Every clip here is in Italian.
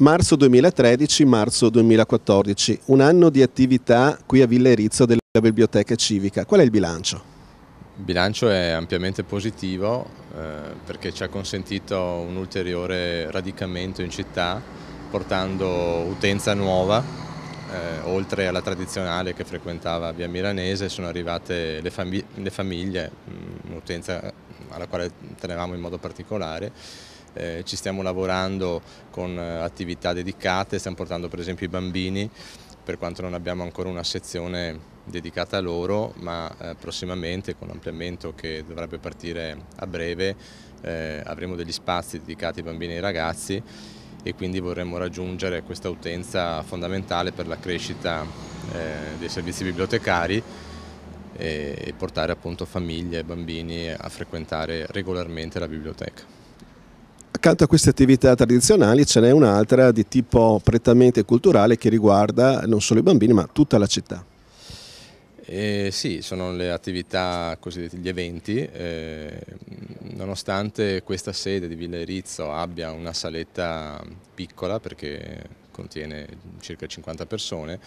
Marzo 2013, marzo 2014, un anno di attività qui a Villa Erizzo della Biblioteca Civica. Qual è il bilancio? Il bilancio è ampiamente positivo eh, perché ci ha consentito un ulteriore radicamento in città portando utenza nuova, eh, oltre alla tradizionale che frequentava via Milanese sono arrivate le, famig le famiglie, mm, un'utenza alla quale tenevamo in modo particolare eh, ci stiamo lavorando con eh, attività dedicate, stiamo portando per esempio i bambini per quanto non abbiamo ancora una sezione dedicata a loro, ma eh, prossimamente con l'ampliamento che dovrebbe partire a breve eh, avremo degli spazi dedicati ai bambini e ai ragazzi e quindi vorremmo raggiungere questa utenza fondamentale per la crescita eh, dei servizi bibliotecari e portare appunto famiglie e bambini a frequentare regolarmente la biblioteca. Accanto a queste attività tradizionali ce n'è un'altra di tipo prettamente culturale che riguarda non solo i bambini ma tutta la città. Eh, sì, sono le attività cosiddette, gli eventi, eh, nonostante questa sede di Villa Erizzo abbia una saletta piccola perché contiene circa 50 persone,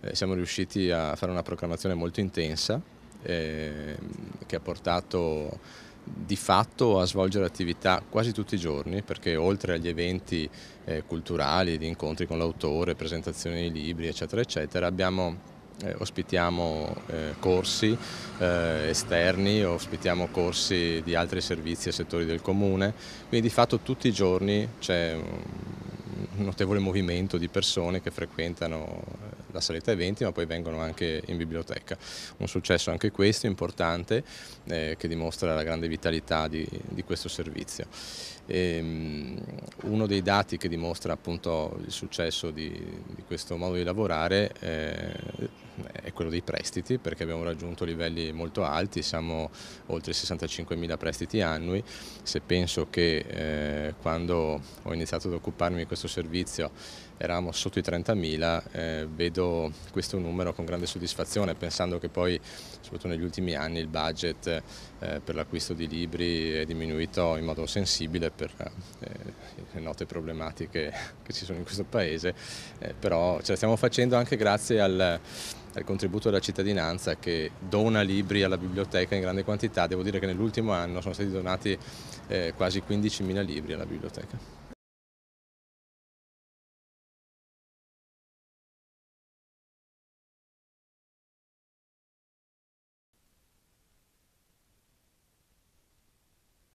eh, siamo riusciti a fare una proclamazione molto intensa eh, che ha portato di fatto a svolgere attività quasi tutti i giorni perché oltre agli eventi eh, culturali, di incontri con l'autore, presentazioni di libri eccetera eccetera abbiamo eh, ospitiamo eh, corsi eh, esterni, ospitiamo corsi di altri servizi e settori del comune, quindi di fatto tutti i giorni c'è un notevole movimento di persone che frequentano la Saletta Eventi ma poi vengono anche in biblioteca. Un successo anche questo importante eh, che dimostra la grande vitalità di, di questo servizio. E, ehm, uno dei dati che dimostra appunto il successo di, di questo modo di lavorare eh, è quello dei prestiti perché abbiamo raggiunto livelli molto alti, siamo oltre 65.000 prestiti annui, se penso che eh, quando ho iniziato ad occuparmi di questo servizio eravamo sotto i 30.000, eh, vedo questo numero con grande soddisfazione pensando che poi soprattutto negli ultimi anni il budget eh, per l'acquisto di libri è diminuito in modo sensibile per eh, le note problematiche che ci sono in questo paese, eh, però ce la stiamo facendo anche grazie al il contributo della cittadinanza che dona libri alla biblioteca in grande quantità, devo dire che nell'ultimo anno sono stati donati eh, quasi 15.000 libri alla biblioteca.